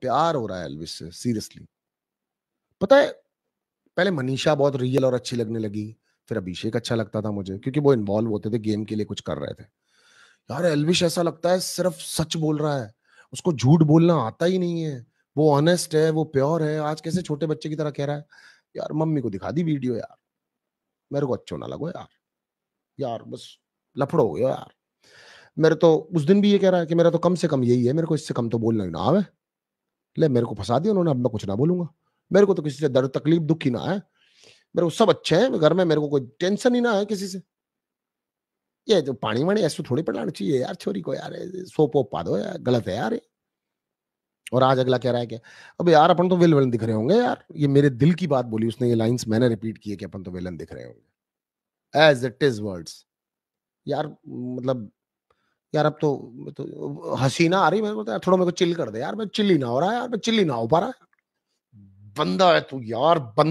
प्यार हो रहा है एल्विस से सीरियसली पता है पहले मनीषा बहुत रियल और अच्छी लगने लगी फिर अभिषेक अच्छा लगता था मुझे क्योंकि वो इन्वॉल्व होते थे गेम के लिए कुछ कर रहे थे यार एल्विश ऐसा लगता है सिर्फ सच बोल रहा है उसको झूठ बोलना आता ही नहीं है वो ऑनेस्ट है वो प्योर है आज कैसे छोटे बच्चे की तरह कह रहा है यार मम्मी को दिखा दी वीडियो यार मेरे को अच्छा ना लगो यार यार बस लफड़ो हो गया यार मेरे तो उस दिन भी ये कह रहा है कि मेरा तो कम से कम यही है मेरे को इससे कम तो बोलना ही ना आवे ले मेरे को फंसा दिया उन्होंने अब मैं कुछ ना बोलूंगा मेरे को तो किसी से दर्द तकलीफ दुख ही ना आए मेरे को सब अच्छे हैं घर में मेरे को कोई टेंशन ही ना है किसी से ये जो पानी वाणी ऐसे थोड़ी पड़ाना चाहिए यार छोरी को यार सोप वोप पा दो यार गलत है यार और आज अगला कह रहा है कि अब यार अपन तो विल विलन दिख रहे होंगे यार ये मेरे दिल की बात बोली उसने ये लाइंस मैंने रिपीट किए कि अपन तो विलन दिख रहे होंगे एज इट इज वर्ड्स यार मतलब यार अब तो, तो हसीना आ रही मैं को थोड़ा मेरे को चिल कर दे यार मैं चिल ही ना हो रहा है यार मैं चिल ही ना हो पा रहा है बंदा है तू यार बंदा